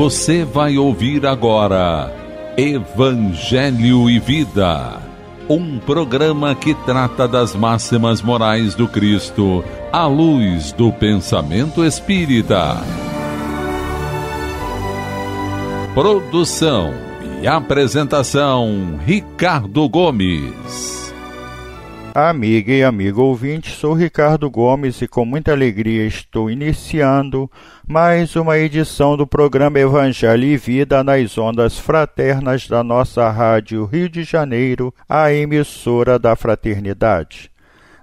Você vai ouvir agora Evangelho e Vida, um programa que trata das máximas morais do Cristo à luz do pensamento espírita. Produção e apresentação: Ricardo Gomes. Amiga e amigo ouvinte, sou Ricardo Gomes e com muita alegria estou iniciando mais uma edição do programa Evangelho e Vida nas ondas fraternas da nossa Rádio Rio de Janeiro, a emissora da fraternidade.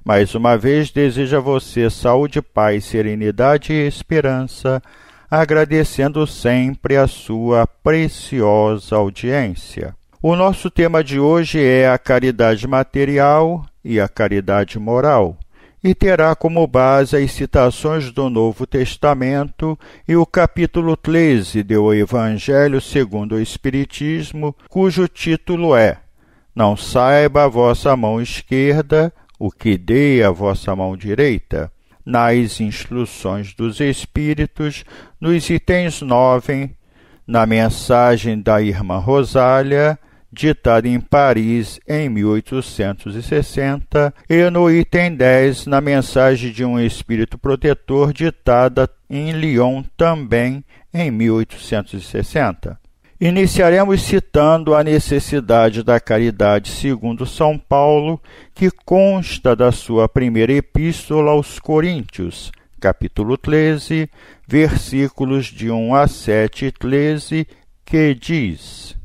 Mais uma vez desejo a você saúde, paz, serenidade e esperança, agradecendo sempre a sua preciosa audiência. O nosso tema de hoje é a caridade material e a caridade moral, e terá como base as citações do Novo Testamento e o capítulo 13 do Evangelho segundo o Espiritismo, cujo título é Não saiba a vossa mão esquerda o que dê a vossa mão direita. Nas instruções dos Espíritos, nos itens 9, na mensagem da irmã Rosália ditada em Paris em 1860, e no item 10, na mensagem de um espírito protetor, ditada em Lyon também em 1860. Iniciaremos citando a necessidade da caridade segundo São Paulo, que consta da sua primeira epístola aos Coríntios, capítulo 13, versículos de 1 a 7 e 13, que diz: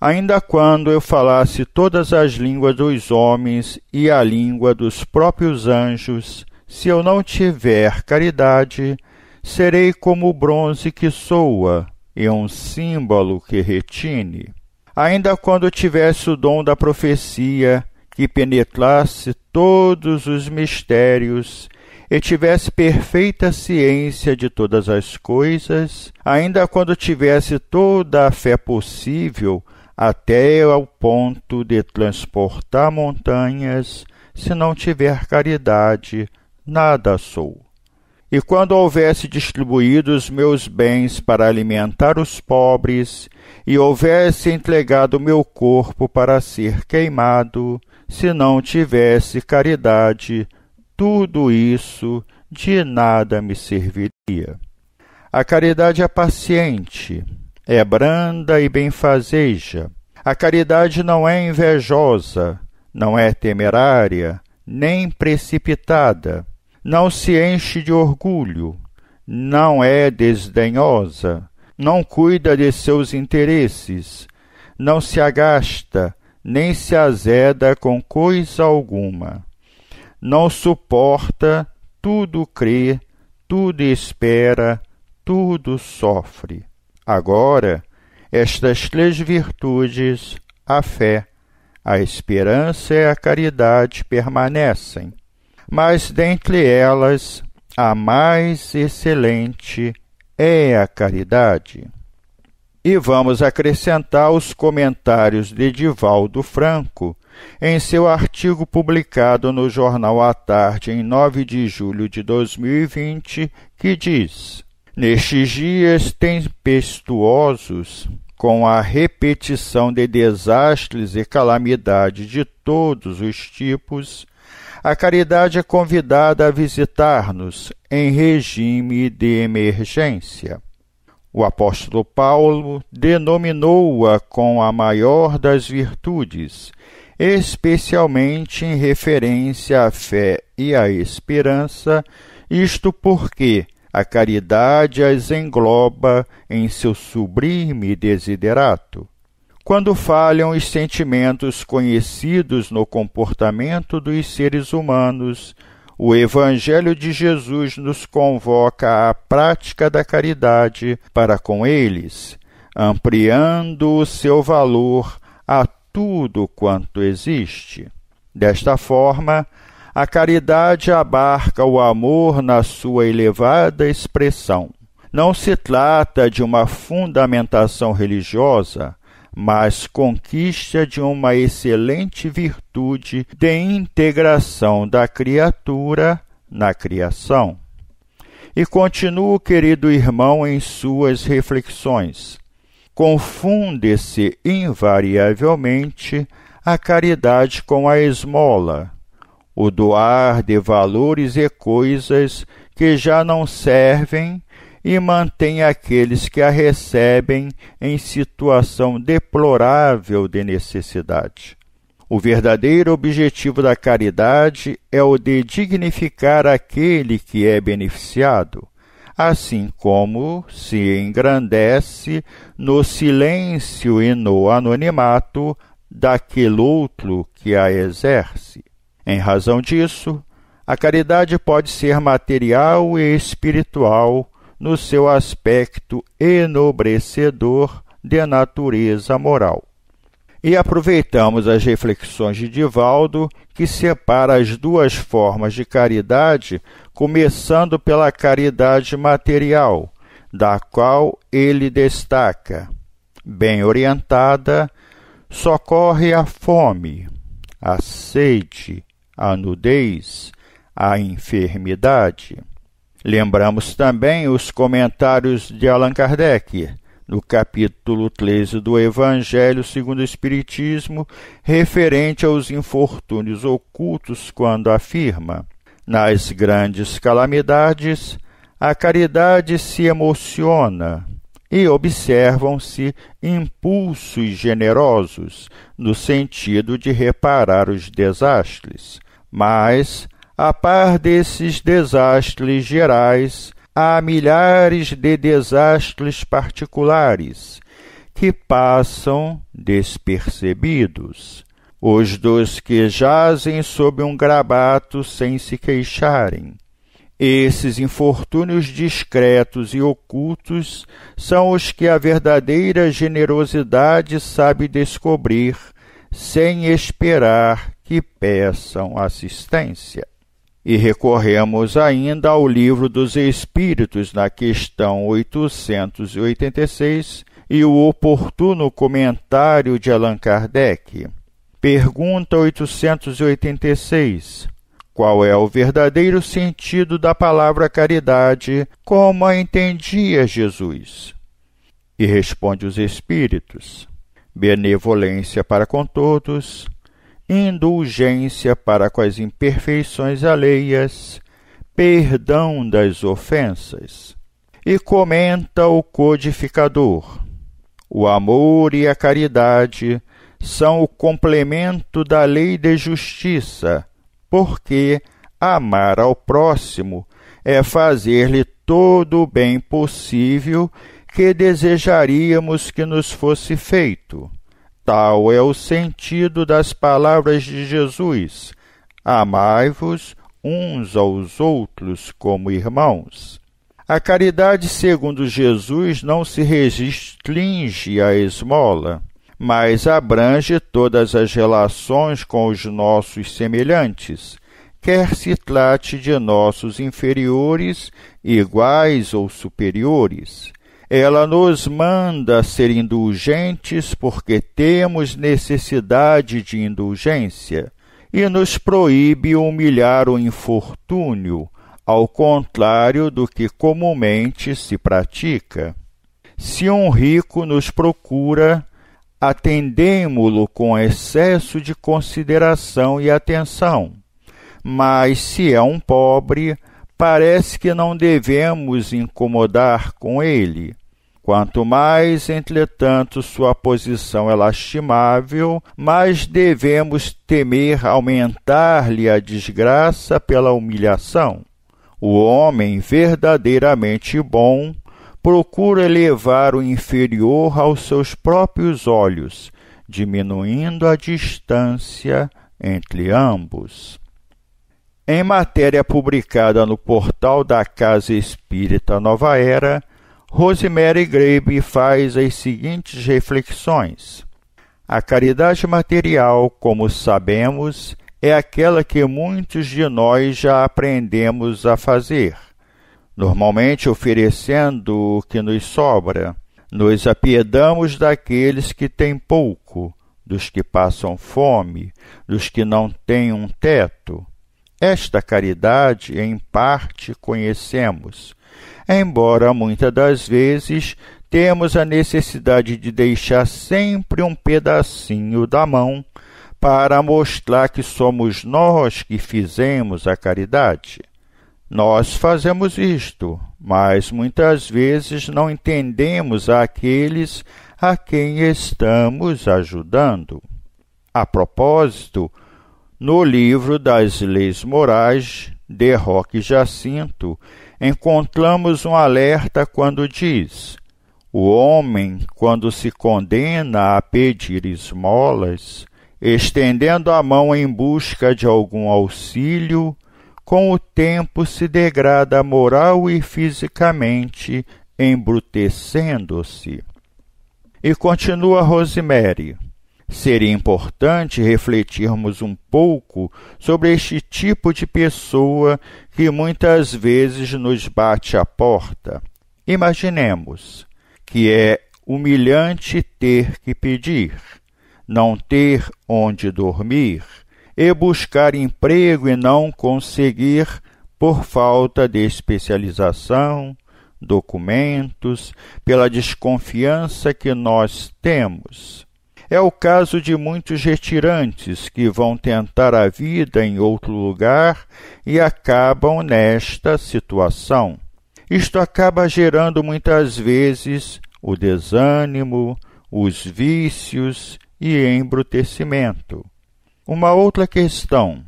ainda quando eu falasse todas as línguas dos homens e a língua dos próprios anjos, se eu não tiver caridade, serei como o bronze que soa e um símbolo que retine. Ainda quando tivesse o dom da profecia, que penetrasse todos os mistérios e tivesse perfeita ciência de todas as coisas, ainda quando tivesse toda a fé possível até ao ponto de transportar montanhas, se não tiver caridade, nada sou. E quando houvesse distribuído os meus bens para alimentar os pobres, e houvesse entregado meu corpo para ser queimado, se não tivesse caridade, tudo isso de nada me serviria. A caridade é paciente, é branda e benfazeja. A caridade não é invejosa, não é temerária, nem precipitada, não se enche de orgulho, não é desdenhosa, não cuida de seus interesses, não se agasta, nem se azeda com coisa alguma. Não suporta, tudo crê, tudo espera, tudo sofre. Agora, estas três virtudes, a fé, a esperança e a caridade permanecem, mas dentre elas, a mais excelente é a caridade. E vamos acrescentar os comentários de Divaldo Franco em seu artigo publicado no jornal à tarde em 9 de julho de 2020, que diz: Nestes dias tempestuosos, com a repetição de desastres e calamidade de todos os tipos, a caridade é convidada a visitar-nos em regime de emergência. O apóstolo Paulo denominou-a com a maior das virtudes, especialmente em referência à fé e à esperança, isto porque a caridade as engloba em seu sublime desiderato. Quando falham os sentimentos conhecidos no comportamento dos seres humanos, o Evangelho de Jesus nos convoca à prática da caridade para com eles, ampliando o seu valor a tudo quanto existe. Desta forma, a caridade abarca o amor na sua elevada expressão. Não se trata de uma fundamentação religiosa, mas conquista de uma excelente virtude de integração da criatura na criação. E continuo, querido irmão, em suas reflexões. Confunde-se invariavelmente a caridade com a esmola o doar de valores e coisas que já não servem e mantém aqueles que a recebem em situação deplorável de necessidade. O verdadeiro objetivo da caridade é o de dignificar aquele que é beneficiado, assim como se engrandece no silêncio e no anonimato daquele outro que a exerce. Em razão disso, a caridade pode ser material e espiritual no seu aspecto enobrecedor de natureza moral. E aproveitamos as reflexões de Divaldo, que separa as duas formas de caridade, começando pela caridade material, da qual ele destaca: bem orientada, socorre a fome, a sede, a nudez, a enfermidade. Lembramos também os comentários de Allan Kardec, no capítulo 13 do Evangelho segundo o Espiritismo, referente aos infortúnios ocultos, quando afirma: Nas grandes calamidades, a caridade se emociona e observam-se impulsos generosos no sentido de reparar os desastres mas, a par desses desastres gerais, há milhares de desastres particulares que passam despercebidos. Os dos que jazem sob um grabato sem se queixarem. Esses infortúnios discretos e ocultos são os que a verdadeira generosidade sabe descobrir, sem esperar que peçam assistência. E recorremos ainda ao Livro dos Espíritos, na questão 886, e o oportuno comentário de Allan Kardec. Pergunta 886. Qual é o verdadeiro sentido da palavra caridade, como a entendia Jesus? E responde os Espíritos: benevolência para com todos, indulgência para com as imperfeições alheias, perdão das ofensas. E comenta o codificador: o amor e a caridade são o complemento da lei de justiça, porque amar ao próximo é fazer-lhe todo o bem possível que desejaríamos que nos fosse feito. Tal é o sentido das palavras de Jesus: Amai-vos uns aos outros como irmãos. A caridade, segundo Jesus, não se restringe à esmola, mas abrange todas as relações com os nossos semelhantes, quer se trate de nossos inferiores, iguais ou superiores ela nos manda ser indulgentes porque temos necessidade de indulgência, e nos proíbe humilhar o infortúnio, ao contrário do que comumente se pratica. Se um rico nos procura, atendemo-lo com excesso de consideração e atenção. Mas se é um pobre, parece que não devemos incomodar com ele. Quanto mais, entretanto, sua posição é lastimável, mais devemos temer aumentar-lhe a desgraça pela humilhação. O homem verdadeiramente bom procura elevar o inferior aos seus próprios olhos, diminuindo a distância entre ambos. Em matéria publicada no portal da Casa Espírita Nova Era, Rosemary Grebe faz as seguintes reflexões. A caridade material, como sabemos, é aquela que muitos de nós já aprendemos a fazer, normalmente oferecendo o que nos sobra. Nos apiedamos daqueles que têm pouco, dos que passam fome, dos que não têm um teto. Esta caridade, em parte, conhecemos, embora muitas das vezes temos a necessidade de deixar sempre um pedacinho da mão para mostrar que somos nós que fizemos a caridade. Nós fazemos isto, mas muitas vezes não entendemos aqueles a quem estamos ajudando. A propósito, no livro das Leis Morais, de Roque Jacinto, encontramos um alerta quando diz: O homem, quando se condena a pedir esmolas, estendendo a mão em busca de algum auxílio, com o tempo se degrada moral e fisicamente, embrutecendo-se. E continua Rosemary. Seria importante refletirmos um pouco sobre este tipo de pessoa que muitas vezes nos bate à porta. Imaginemos que é humilhante ter que pedir, não ter onde dormir e buscar emprego e não conseguir por falta de especialização, documentos, pela desconfiança que nós temos é o caso de muitos retirantes que vão tentar a vida em outro lugar e acabam nesta situação. Isto acaba gerando muitas vezes o desânimo, os vícios e embrutecimento. Uma outra questão.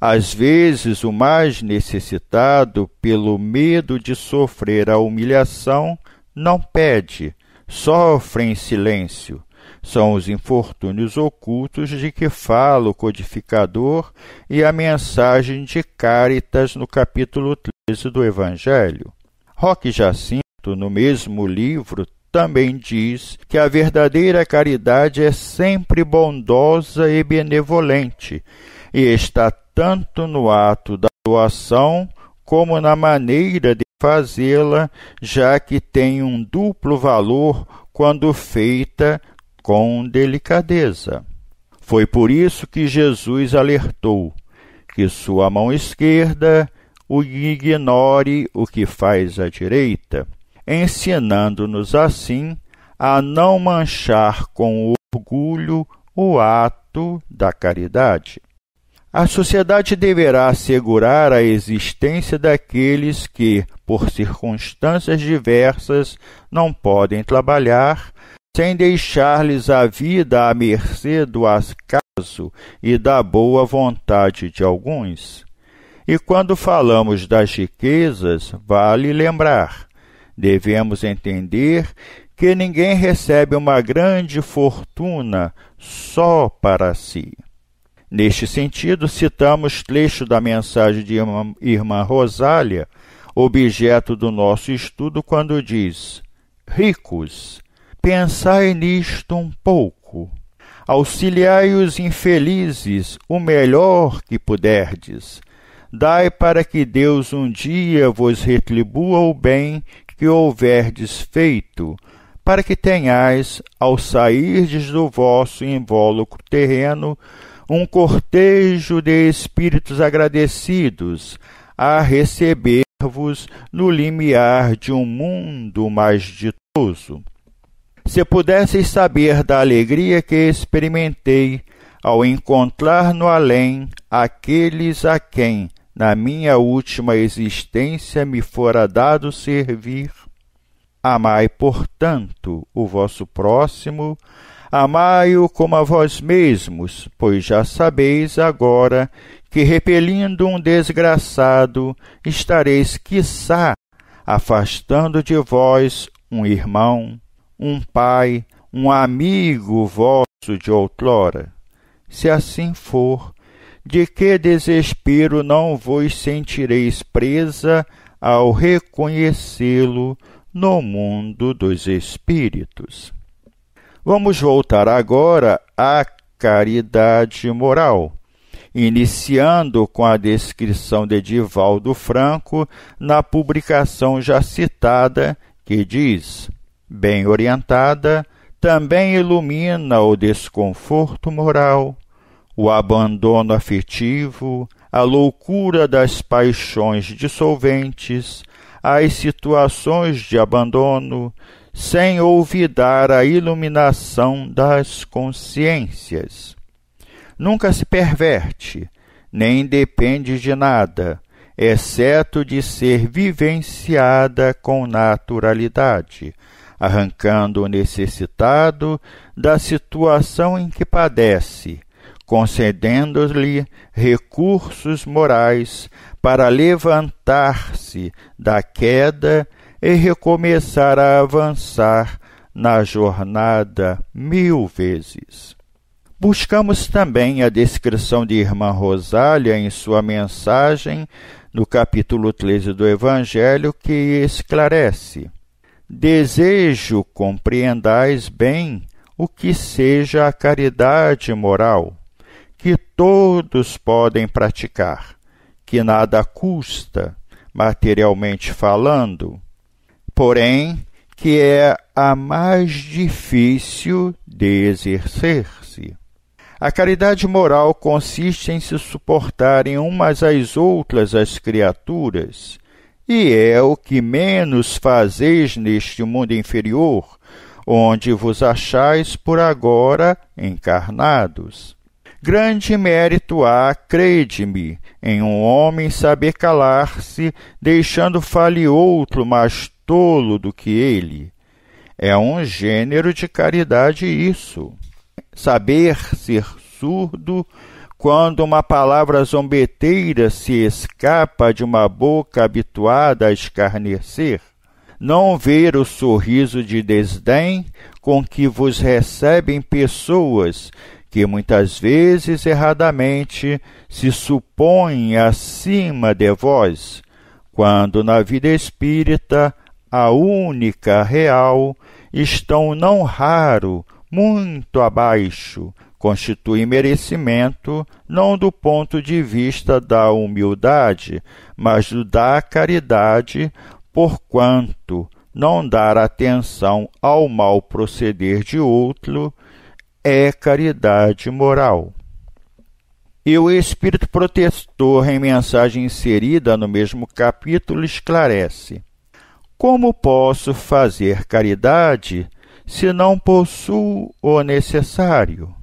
Às vezes, o mais necessitado, pelo medo de sofrer a humilhação, não pede, sofre em silêncio, são os infortúnios ocultos de que fala o codificador e a mensagem de Caritas no capítulo 13 do Evangelho. Roque Jacinto, no mesmo livro, também diz que a verdadeira caridade é sempre bondosa e benevolente, e está tanto no ato da doação como na maneira de fazê-la, já que tem um duplo valor quando feita com delicadeza. Foi por isso que Jesus alertou que sua mão esquerda o ignore o que faz a direita, ensinando-nos assim a não manchar com orgulho o ato da caridade. A sociedade deverá assegurar a existência daqueles que, por circunstâncias diversas, não podem trabalhar sem deixar-lhes a vida à mercê do acaso e da boa vontade de alguns. E quando falamos das riquezas, vale lembrar, devemos entender que ninguém recebe uma grande fortuna só para si. Neste sentido, citamos trecho da mensagem de irmã, Rosália, objeto do nosso estudo, quando diz: Ricos, pensai nisto um pouco. Auxiliai os infelizes o melhor que puderdes. Dai para que Deus um dia vos retribua o bem que houverdes feito, para que tenhais, ao sairdes do vosso invólucro terreno, um cortejo de espíritos agradecidos a receber-vos no limiar de um mundo mais ditoso. Se pudesseis saber da alegria que experimentei ao encontrar no além aqueles a quem, na minha última existência, me fora dado servir, amai, portanto, o vosso próximo, amai-o como a vós mesmos, pois já sabeis agora que, repelindo um desgraçado, estareis, quiçá, afastando de vós um irmão um pai, um amigo vosso de outrora? Se assim for, de que desespero não vos sentireis presa ao reconhecê-lo no mundo dos espíritos. Vamos voltar agora à caridade moral, iniciando com a descrição de Divaldo Franco na publicação já citada, que diz: bem orientada, também ilumina o desconforto moral, o abandono afetivo, a loucura das paixões dissolventes, as situações de abandono, sem olvidar a iluminação das consciências. Nunca se perverte, nem depende de nada, exceto de ser vivenciada com naturalidade arrancando o necessitado da situação em que padece, concedendo-lhe recursos morais para levantar-se da queda e recomeçar a avançar na jornada mil vezes. Buscamos também a descrição de Irmã Rosália em sua mensagem no capítulo 13 do Evangelho, que esclarece: Desejo compreendais bem o que seja a caridade moral, que todos podem praticar, que nada custa, materialmente falando, porém que é a mais difícil de exercer-se. A caridade moral consiste em se suportarem umas às outras as criaturas, e é o que menos fazeis neste mundo inferior, onde vos achais por agora encarnados. Grande mérito há, crede-me, em um homem saber calar-se, deixando fale outro mais tolo do que ele. É um gênero de caridade isso. Saber ser surdo quando uma palavra zombeteira se escapa de uma boca habituada a escarnecer? Não ver o sorriso de desdém com que vos recebem pessoas que muitas vezes erradamente se supõem acima de vós, quando na vida espírita a única real estão não raro muito abaixo constitui merecimento não do ponto de vista da humildade, mas do da caridade, porquanto não dar atenção ao mal proceder de outro é caridade moral. E o espírito Protestor, em mensagem inserida no mesmo capítulo, esclarece: Como posso fazer caridade se não possuo o necessário?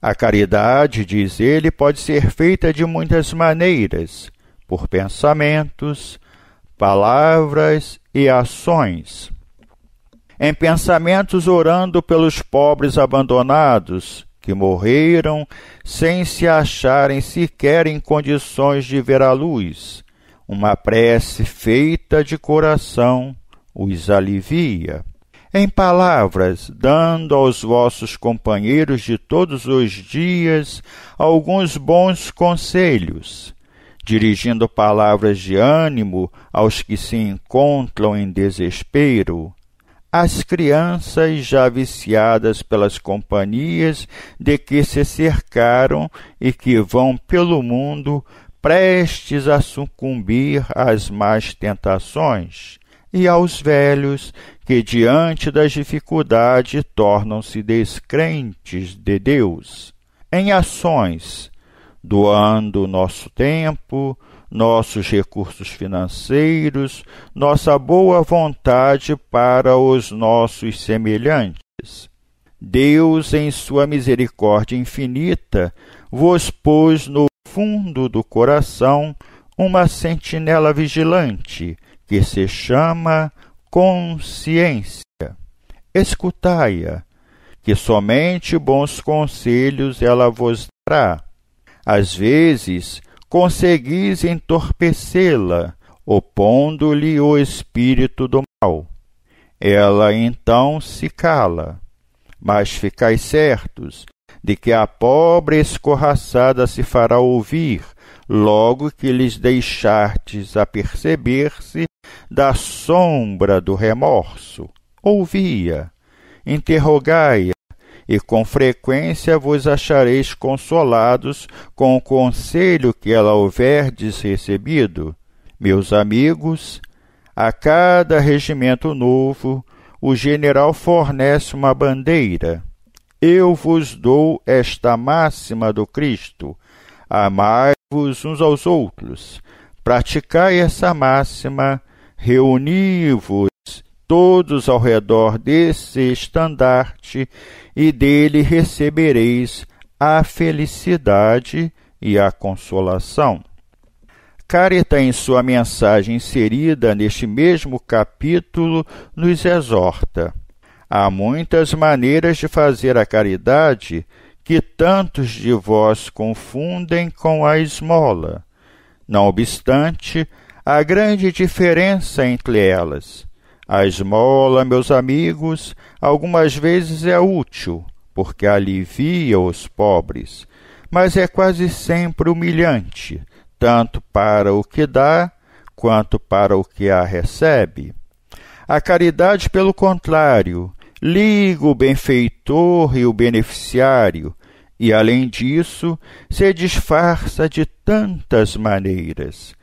A caridade, diz ele, pode ser feita de muitas maneiras, por pensamentos, palavras e ações. Em pensamentos, orando pelos pobres abandonados, que morreram sem se acharem sequer em condições de ver a luz, uma prece feita de coração os alivia em palavras, dando aos vossos companheiros de todos os dias alguns bons conselhos, dirigindo palavras de ânimo aos que se encontram em desespero, às crianças já viciadas pelas companhias de que se cercaram e que vão pelo mundo prestes a sucumbir às más tentações, e aos velhos que diante das dificuldades tornam-se descrentes de Deus, em ações, doando nosso tempo, nossos recursos financeiros, nossa boa vontade para os nossos semelhantes. Deus, em sua misericórdia infinita, vos pôs no fundo do coração uma sentinela vigilante, que se chama consciência. Escutai-a, que somente bons conselhos ela vos dará. Às vezes, conseguis entorpecê-la, opondo-lhe o espírito do mal. Ela então se cala. Mas ficai certos de que a pobre escorraçada se fará ouvir, logo que lhes deixartes aperceber-se da sombra do remorso. Ouvia, interrogai-a, e com frequência vos achareis consolados com o conselho que ela houverdes recebido. Meus amigos, a cada regimento novo, o general fornece uma bandeira. Eu vos dou esta máxima do Cristo: amai-vos uns aos outros. Praticai essa máxima, reuni-vos todos ao redor desse estandarte, e dele recebereis a felicidade e a consolação. Careta, em sua mensagem inserida neste mesmo capítulo, nos exorta: Há muitas maneiras de fazer a caridade que tantos de vós confundem com a esmola. Não obstante, há grande diferença entre elas. A esmola, meus amigos, algumas vezes é útil, porque alivia os pobres, mas é quase sempre humilhante, tanto para o que dá quanto para o que a recebe. A caridade, pelo contrário, liga o benfeitor e o beneficiário, e além disso se disfarça de tantas maneiras.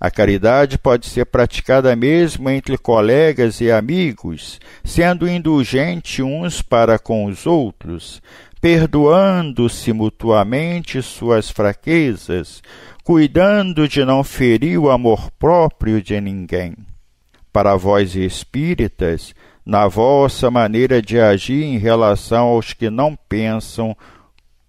A caridade pode ser praticada mesmo entre colegas e amigos, sendo indulgente uns para com os outros, perdoando-se mutuamente suas fraquezas, cuidando de não ferir o amor próprio de ninguém. Para vós espíritas, na vossa maneira de agir em relação aos que não pensam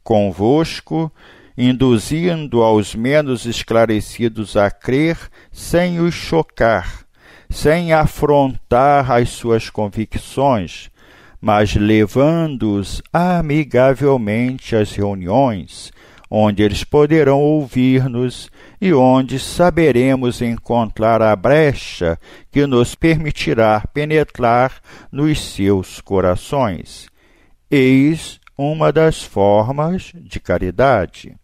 convosco, induzindo aos menos esclarecidos a crer sem os chocar, sem afrontar as suas convicções, mas levando-os amigavelmente às reuniões onde eles poderão ouvir-nos e onde saberemos encontrar a brecha que nos permitirá penetrar nos seus corações. Eis uma das formas de caridade.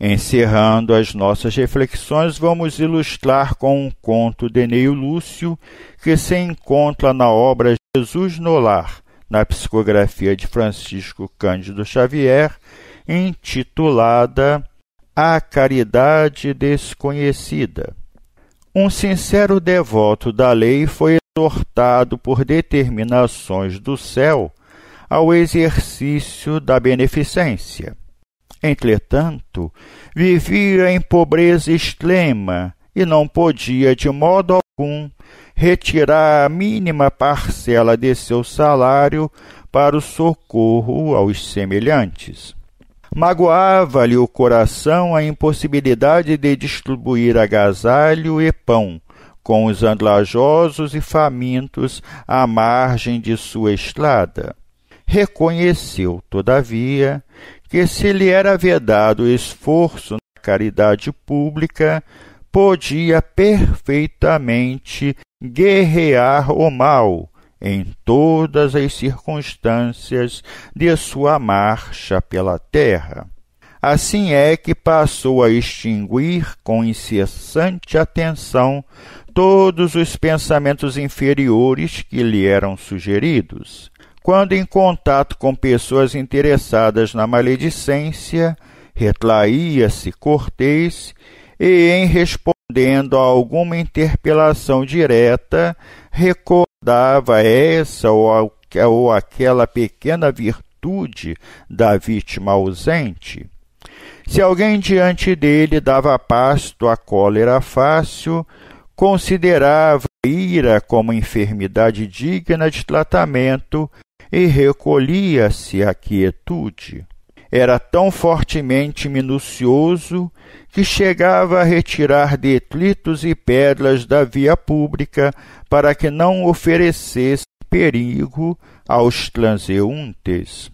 Encerrando as nossas reflexões, vamos ilustrar com um conto de Neio Lúcio que se encontra na obra Jesus no Lar, na psicografia de Francisco Cândido Xavier, intitulada A Caridade Desconhecida. Um sincero devoto da lei foi exortado por determinações do céu ao exercício da beneficência. Entretanto, vivia em pobreza extrema e não podia de modo algum retirar a mínima parcela de seu salário para o socorro aos semelhantes. Magoava-lhe o coração a impossibilidade de distribuir agasalho e pão, com os andrajosos e famintos à margem de sua estrada. Reconheceu, todavia, que se lhe era vedado esforço na caridade pública, podia perfeitamente guerrear o mal, em todas as circunstâncias de sua marcha pela terra. Assim é que passou a extinguir com incessante atenção todos os pensamentos inferiores que lhe eram sugeridos. Quando em contato com pessoas interessadas na maledicência, retraía-se cortês e, em respondendo a alguma interpelação direta, recor dava essa ou, ou aquela pequena virtude da vítima ausente? Se alguém diante dele dava pasto à cólera fácil, considerava a ira como enfermidade digna de tratamento e recolhia-se à quietude era tão fortemente minucioso que chegava a retirar detritos e pedras da via pública para que não oferecesse perigo aos transeuntes.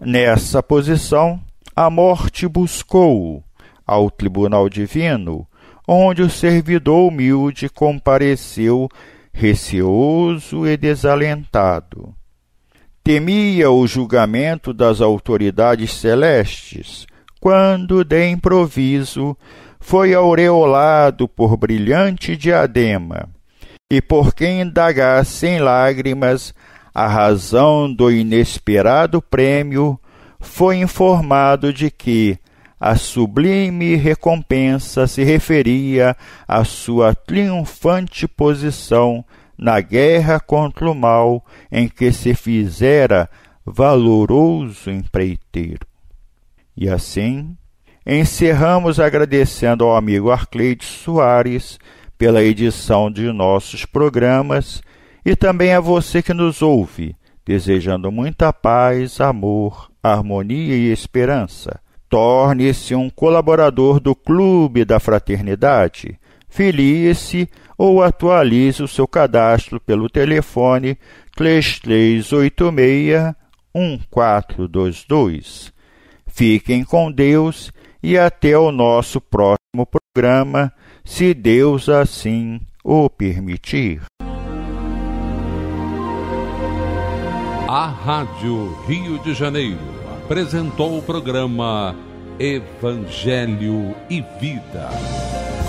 Nessa posição, a morte buscou o ao tribunal divino, onde o servidor humilde compareceu receoso e desalentado temia o julgamento das autoridades celestes, quando, de improviso, foi aureolado por brilhante diadema, e por quem indagasse em lágrimas a razão do inesperado prêmio, foi informado de que a sublime recompensa se referia à sua triunfante posição na guerra contra o mal em que se fizera valoroso empreiteiro. E assim, encerramos agradecendo ao amigo Arcleide Soares pela edição de nossos programas e também a você que nos ouve, desejando muita paz, amor, harmonia e esperança. Torne-se um colaborador do Clube da Fraternidade. Filie-se ou atualize o seu cadastro pelo telefone 3386 1422. Fiquem com Deus e até o nosso próximo programa, se Deus assim o permitir. A Rádio Rio de Janeiro apresentou o programa Evangelho e Vida.